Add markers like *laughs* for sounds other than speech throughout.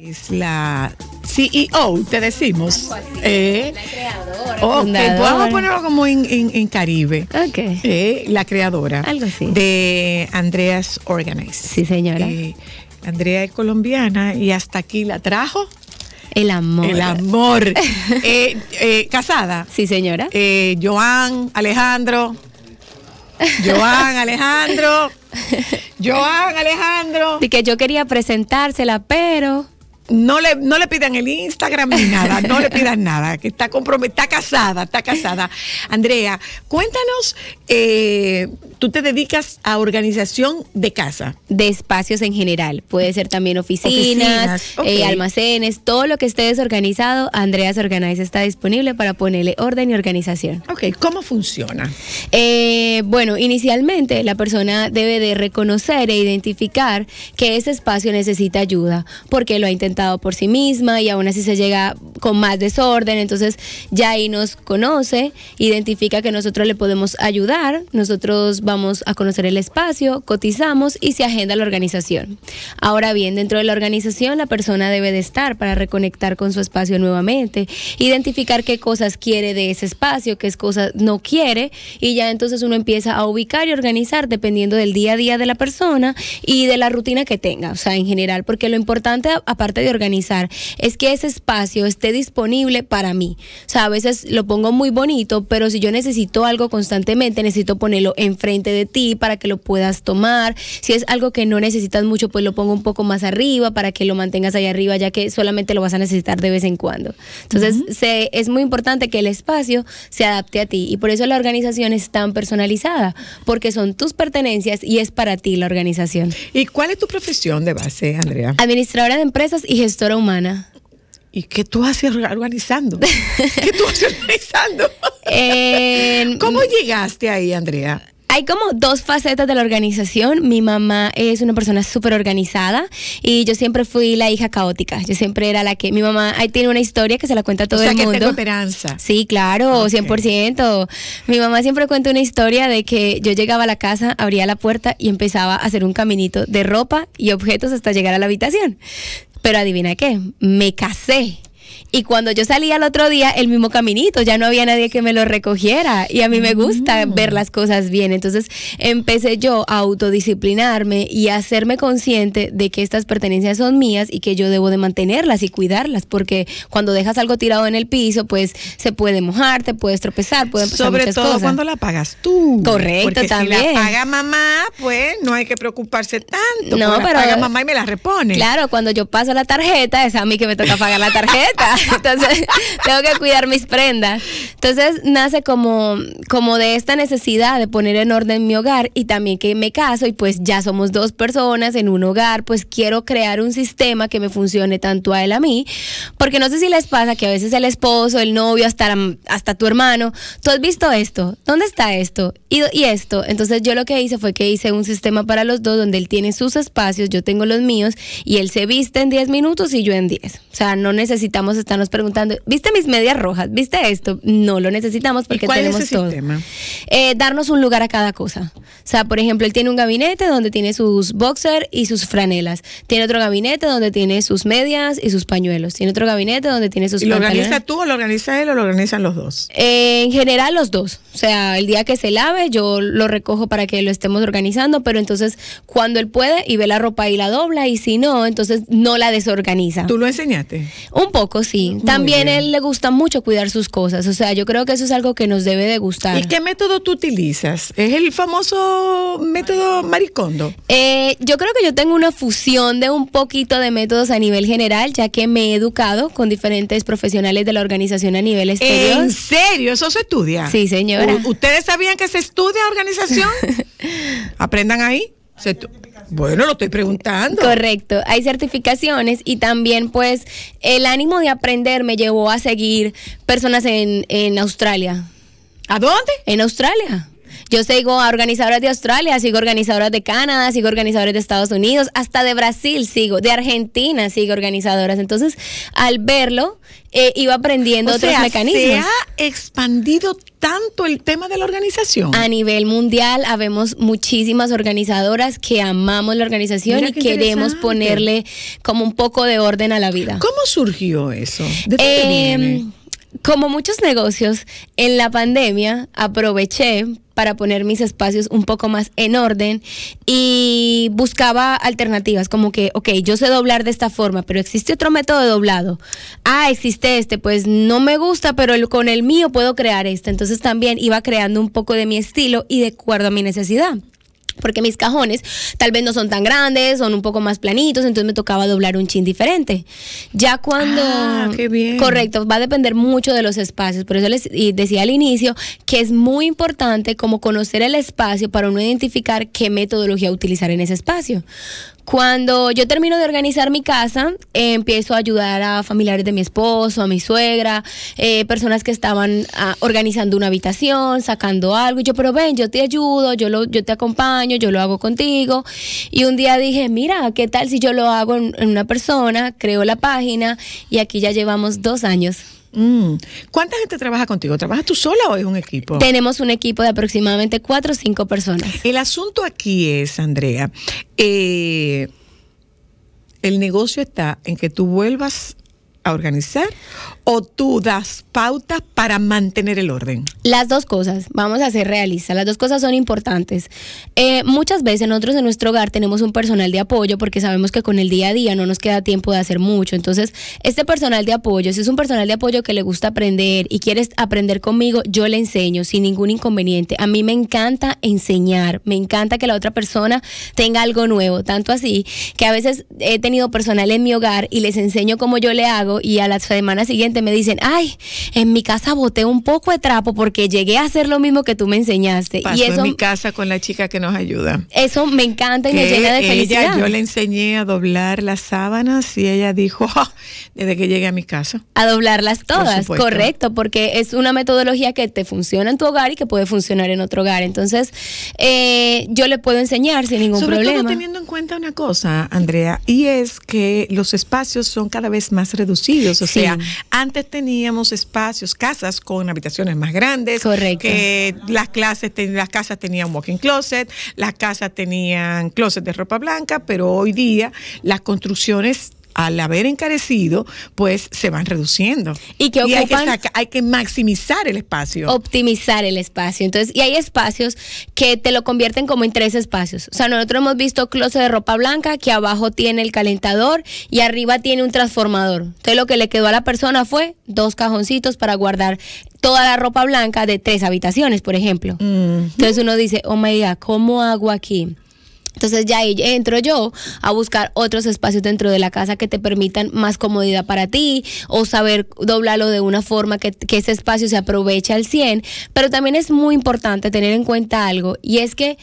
Es la CEO, te decimos. Ah, pues eh, la creadora. Pues a ponerlo como en, Caribe. Ok. Eh, la creadora. Algo así. De Andreas Organize. Sí, señora. Eh, Andrea es colombiana y hasta aquí la trajo. El amor. El amor. *laughs* casada. Sí, señora. Joan, Alejandro. Joan, Alejandro. *laughs* Joan, Alejandro. Y que yo quería presentársela, pero no le, pidan el Instagram ni nada, no le pidan nada, que está comprometida, casada, está casada. Andrea, cuéntanos, eh, tú te dedicas a organización de casa. De espacios en general, puede ser también oficinas, eh, almacenes, todo lo que esté desorganizado, Andrea se organiza, está disponible para ponerle orden y organización. Ok, ¿cómo funciona? Eh, bueno, inicialmente la persona debe de reconocer e identificar que ese espacio necesita ayuda, porque lo ha intentado por sí misma y aún así se llega con más desorden, entonces ya ahí nos conoce, identifica que nosotros le podemos ayudar, nosotros vamos a conocer el espacio, cotizamos y se agenda la organización. Ahora bien, dentro de la organización la persona debe de estar para reconectar con su espacio nuevamente, identificar qué cosas quiere de ese espacio, qué cosas no quiere y ya entonces uno empieza a ubicar y organizar dependiendo del día a día de la persona y de la rutina que tenga, o sea, en general, porque lo importante aparte de organizar es que ese espacio esté disponible para mí. O sea, a veces lo pongo muy bonito, pero si yo necesito algo constantemente, necesito ponerlo enfrente de ti para que lo puedas tomar. Si es algo que no necesitas mucho, pues lo pongo un poco más arriba para que lo mantengas ahí arriba, ya que solamente lo vas a necesitar de vez en cuando. Entonces, es muy importante que el espacio se adapte a ti y por eso la organización es tan personalizada, porque son tus pertenencias y es para ti la organización. ¿Y cuál es tu profesión de base, Andrea? Administradora de empresas y gestora humana. ¿Y qué tú haces organizando? ¿Qué tú haces organizando? *laughs* ¿Cómo llegaste ahí, Andrea? hay como dos facetas de la organización. Mi mamá es una persona súper organizada y yo siempre fui la hija caótica. Yo siempre era la que. Mi mamá ahí tiene una historia que se la cuenta todo o sea, el que mundo. esperanza. Sí, claro, 100%. Mi mamá siempre cuenta una historia de que yo llegaba a la casa, abría la puerta y empezaba a hacer un caminito de ropa y objetos hasta llegar a la habitación. Pero adivina qué, me casé y cuando yo salía al otro día, el mismo caminito, ya no había nadie que me lo recogiera. Y a mí me gusta mm. ver las cosas bien. Entonces empecé yo a autodisciplinarme y a hacerme consciente de que estas pertenencias son mías y que yo debo de mantenerlas y cuidarlas. Porque cuando dejas algo tirado en el piso, pues se puede mojar, te puedes tropezar, pueden Sobre todo cuando la pagas tú. Correcto, también. Si la paga mamá, pues no hay que preocuparse tanto. No, pero. La paga mamá y me la repone. Claro, cuando yo paso la tarjeta, es a mí que me toca pagar la tarjeta. *laughs* Entonces, tengo que cuidar mis prendas. Entonces, nace como, como de esta necesidad de poner en orden mi hogar y también que me caso y pues ya somos dos personas en un hogar, pues quiero crear un sistema que me funcione tanto a él a mí, porque no sé si les pasa que a veces el esposo, el novio, hasta, hasta tu hermano, tú has visto esto, ¿dónde está esto? Y, y esto. Entonces, yo lo que hice fue que hice un sistema para los dos donde él tiene sus espacios, yo tengo los míos y él se viste en 10 minutos y yo en 10. O sea, no necesitamos estar nos preguntando, ¿viste mis medias rojas? ¿Viste esto? No lo necesitamos porque tenemos todo. Eh, darnos un lugar a cada cosa. O sea, por ejemplo, él tiene un gabinete donde tiene sus boxers y sus franelas. Tiene otro gabinete donde tiene sus medias y sus pañuelos. Tiene otro gabinete donde tiene sus ¿Y lo organiza tú o lo organiza él o lo organizan los dos? Eh, en general los dos. O sea, el día que se lave yo lo recojo para que lo estemos organizando, pero entonces cuando él puede y ve la ropa y la dobla y si no, entonces no la desorganiza. ¿Tú lo enseñaste? Un poco, sí también a él le gusta mucho cuidar sus cosas, o sea, yo creo que eso es algo que nos debe de gustar. ¿Y qué método tú utilizas? ¿Es el famoso método maricondo? Eh, yo creo que yo tengo una fusión de un poquito de métodos a nivel general, ya que me he educado con diferentes profesionales de la organización a nivel exterior. ¿En serio? ¿Eso se estudia? Sí, señora. ¿Ustedes sabían que se estudia organización? *laughs* ¿Aprendan ahí? Se bueno, lo estoy preguntando. Correcto, hay certificaciones y también pues el ánimo de aprender me llevó a seguir personas en, en Australia. ¿A dónde? En Australia. Yo sigo a organizadoras de Australia, sigo organizadoras de Canadá, sigo organizadoras de Estados Unidos, hasta de Brasil sigo, de Argentina sigo organizadoras. Entonces, al verlo, eh, iba aprendiendo otros mecanismos. Se ha expandido tanto el tema de la organización. A nivel mundial, habemos muchísimas organizadoras que amamos la organización y queremos ponerle como un poco de orden a la vida. ¿Cómo surgió eso? Em, como muchos negocios, en la pandemia aproveché para poner mis espacios un poco más en orden y buscaba alternativas, como que, ok, yo sé doblar de esta forma, pero existe otro método de doblado. Ah, existe este, pues no me gusta, pero con el mío puedo crear este. Entonces también iba creando un poco de mi estilo y de acuerdo a mi necesidad porque mis cajones tal vez no son tan grandes, son un poco más planitos, entonces me tocaba doblar un chin diferente. Ya cuando... Ah, qué bien. Correcto, va a depender mucho de los espacios. Por eso les decía al inicio que es muy importante como conocer el espacio para uno identificar qué metodología utilizar en ese espacio. Cuando yo termino de organizar mi casa, empiezo a ayudar a familiares de mi esposo, a mi suegra, eh, personas que estaban ah, organizando una habitación, sacando algo. Y yo, pero ven, yo te ayudo, yo, lo, yo te acompaño, yo lo hago contigo. Y un día dije, mira, ¿qué tal si yo lo hago en una persona? Creo la página y aquí ya llevamos dos años. Mm. ¿Cuánta gente trabaja contigo? ¿Trabajas tú sola o es un equipo? Tenemos un equipo de aproximadamente cuatro o cinco personas. El asunto aquí es, Andrea, eh, el negocio está en que tú vuelvas organizar o tú das pautas para mantener el orden? Las dos cosas, vamos a ser realistas, las dos cosas son importantes. Eh, muchas veces nosotros en nuestro hogar tenemos un personal de apoyo porque sabemos que con el día a día no nos queda tiempo de hacer mucho. Entonces, este personal de apoyo, si es un personal de apoyo que le gusta aprender y quieres aprender conmigo, yo le enseño sin ningún inconveniente. A mí me encanta enseñar, me encanta que la otra persona tenga algo nuevo, tanto así que a veces he tenido personal en mi hogar y les enseño cómo yo le hago y a la semana siguiente me dicen, ay, en mi casa boté un poco de trapo porque llegué a hacer lo mismo que tú me enseñaste. y eso, en mi casa con la chica que nos ayuda. Eso me encanta y me llena de felicidad. Ella, yo le enseñé a doblar las sábanas y ella dijo, desde que llegué a mi casa. A doblarlas todas, correcto, porque es una metodología que te funciona en tu hogar y que puede funcionar en otro hogar. Entonces, eh, yo le puedo enseñar sin ningún problema. Sobre todo teniendo en cuenta una cosa, Andrea, y es que los espacios son cada vez más reducidos o sea, antes teníamos espacios, casas con habitaciones más grandes. Correcto. Que las, clases, las casas tenían walking closet, las casas tenían closet de ropa blanca, pero hoy día las construcciones al haber encarecido, pues se van reduciendo. Y que, ocupan, hay, que maximizar el espacio. Optimizar el espacio. Entonces, y hay espacios que te lo convierten como en tres espacios. O sea, nosotros hemos visto closet de ropa blanca que abajo tiene el calentador y arriba tiene un transformador. Entonces, lo que le quedó a la persona fue dos cajoncitos para guardar toda la ropa blanca de tres habitaciones, por ejemplo. Entonces uno dice, oh my God, ¿cómo hago aquí? Entonces ya ahí entro yo a buscar otros espacios dentro de la casa que te permitan más comodidad para ti o saber doblarlo de una forma que, ese espacio se aproveche al 100. Pero también es muy importante tener en cuenta algo y es que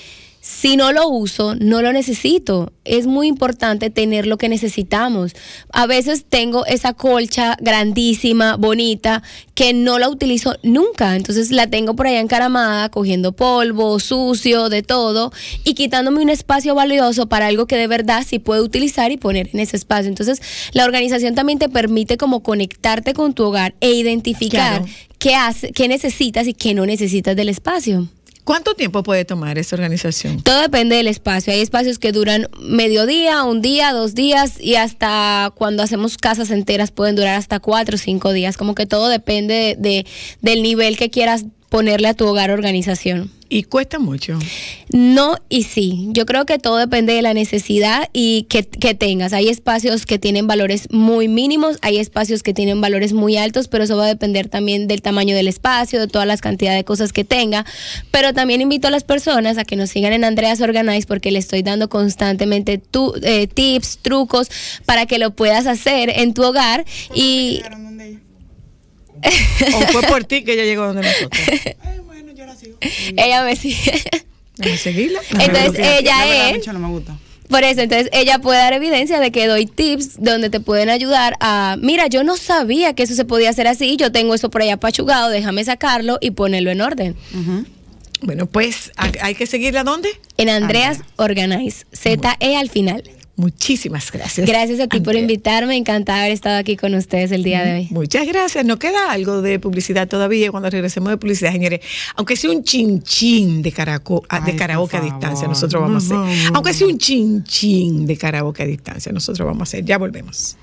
si no lo uso, no lo necesito. Es muy importante tener lo que necesitamos. A veces tengo esa colcha grandísima, bonita, que no la utilizo nunca. Entonces la tengo por ahí encaramada, cogiendo polvo, sucio, de todo, y quitándome un espacio valioso para algo que de verdad sí puedo utilizar y poner en ese espacio. Entonces la organización también te permite como conectarte con tu hogar e identificar qué, hace, qué necesitas y qué no necesitas del espacio. ¿Cuánto tiempo puede tomar esta organización? Todo depende del espacio. Hay espacios que duran mediodía, un día, dos días y hasta cuando hacemos casas enteras pueden durar hasta cuatro o cinco días. Como que todo depende del nivel que quieras ponerle a tu hogar organización. Y cuesta mucho. No y sí. Yo creo que todo depende de la necesidad y que, que, tengas. Hay espacios que tienen valores muy mínimos, hay espacios que tienen valores muy altos, pero eso va a depender también del tamaño del espacio, de todas las cantidades de cosas que tenga. Pero también invito a las personas a que nos sigan en Andreas Organize porque le estoy dando constantemente tu, eh, tips, trucos para que lo puedas hacer en tu hogar. y... ¿O fue por ti que ella llegó donde nosotros? *laughs* *laughs* ella me sigue. *laughs* Entonces ella me gusta. Por eso, entonces ella puede dar evidencia de que doy tips donde te pueden ayudar a, mira, yo no sabía que eso se podía hacer así, yo tengo eso por ahí apachugado, déjame sacarlo y ponerlo en orden. Bueno, pues hay que seguirla dónde? En Andreas Organize, Z-E al final. Muchísimas gracias. Gracias a ti por invitarme, encantada de haber estado aquí con ustedes el día de hoy. Muchas gracias. no queda algo de publicidad todavía cuando regresemos de publicidad, señores. Aunque sea un chinchín de, caraco, ah, de karaoke a distancia, nosotros vamos a hacer. Aunque sea un chinchín de karaoke a distancia, nosotros vamos a hacer. Ya volvemos.